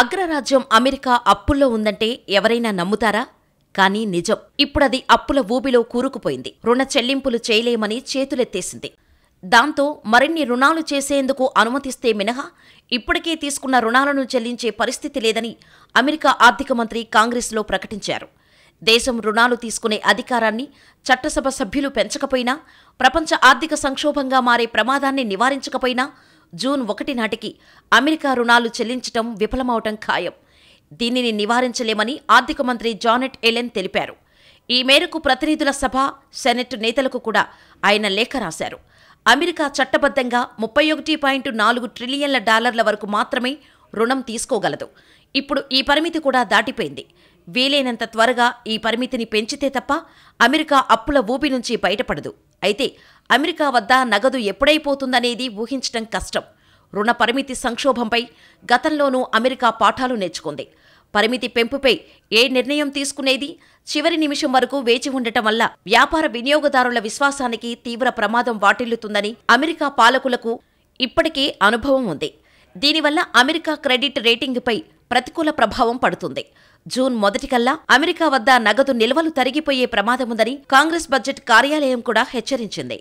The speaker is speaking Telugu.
అగ్రరాజ్యం అమెరికా అప్పుల్లో ఉందంటే ఎవరైనా నమ్ముతారా కానీ నిజం ఇప్పుడది అప్పుల ఊబిలో కూరుకుపోయింది రుణ చెల్లింపులు చేయలేమని చేతులెత్తేసింది దాంతో మరిన్ని రుణాలు చేసేందుకు అనుమతిస్తే మినహా ఇప్పటికే తీసుకున్న రుణాలను చెల్లించే పరిస్థితి లేదని అమెరికా ఆర్థిక మంత్రి కాంగ్రెస్లో ప్రకటించారు దేశం రుణాలు తీసుకునే అధికారాన్ని చట్టసభ సభ్యులు పెంచకపోయినా ప్రపంచ ఆర్థిక సంక్షోభంగా మారే ప్రమాదాన్ని నివారించకపోయినా జూన్ ఒకటి నాటికి అమెరికా రుణాలు చెల్లించటం విఫలమవటం ఖాయం దీనిని నివారించలేమని ఆర్థిక మంత్రి జానెట్ ఎలెన్ తెలిపారు ఈ మేరకు ప్రతినిధుల సభ సెనెట్ నేతలకు కూడా ఆయన లేఖ రాశారు అమెరికా చట్టబద్ధంగా ముప్పై ఒకటి పాయింట్ నాలుగు ట్రిలియన్ల డాలర్ల వరకు మాత్రమే రుణం తీసుకోగలదు ఇప్పుడు ఈ పరిమితి కూడా దాటిపోయింది వీలైనంత త్వరగా ఈ పరిమితిని పెంచితే తప్ప అమెరికా అప్పుల ఊబి నుంచి బయటపడదు అయితే అమెరికా వద్ద నగదు ఎప్పుడైపోతుందనేది ఊహించడం కష్టం రుణ పరిమితి సంక్షోభంపై గతంలోనూ అమెరికా పాఠాలు నేర్చుకుంది పరిమితి పెంపుపై ఏ నిర్ణయం తీసుకునేది చివరి నిమిషం వరకు వేచి ఉండటం వల్ల వ్యాపార వినియోగదారుల విశ్వాసానికి తీవ్ర ప్రమాదం వాటిల్లుతుందని అమెరికా పాలకులకు ఇప్పటికే అనుభవం ఉంది దీనివల్ల అమెరికా క్రెడిట్ రేటింగ్పై ప్రతికూల ప్రభావం పడుతుంది జూన్ మొదటికల్లా అమెరికా వద్ద నగదు నిల్వలు తరిగిపోయే ప్రమాదముందని కాంగ్రెస్ బడ్జెట్ కార్యాలయం కూడా హెచ్చరించింది